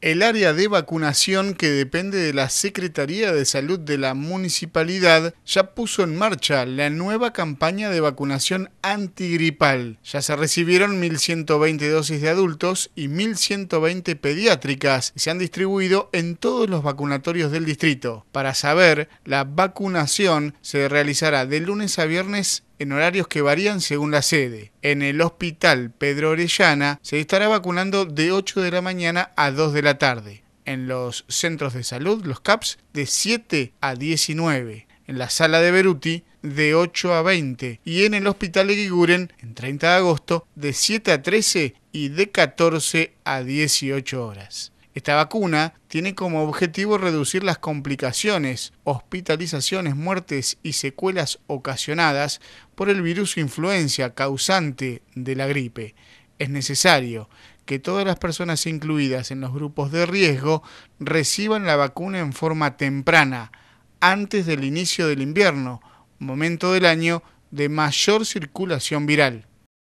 el área de vacunación que depende de la Secretaría de Salud de la Municipalidad ya puso en marcha la nueva campaña de vacunación antigripal. Ya se recibieron 1.120 dosis de adultos y 1.120 pediátricas y se han distribuido en todos los vacunatorios del distrito. Para saber, la vacunación se realizará de lunes a viernes en horarios que varían según la sede. En el Hospital Pedro Orellana se estará vacunando de 8 de la mañana a 2 de la tarde. En los centros de salud, los CAPS, de 7 a 19. En la sala de Beruti, de 8 a 20. Y en el Hospital de Giguren, en 30 de agosto, de 7 a 13 y de 14 a 18 horas. Esta vacuna tiene como objetivo reducir las complicaciones, hospitalizaciones, muertes y secuelas ocasionadas por el virus influencia causante de la gripe. Es necesario que todas las personas incluidas en los grupos de riesgo reciban la vacuna en forma temprana, antes del inicio del invierno, momento del año de mayor circulación viral.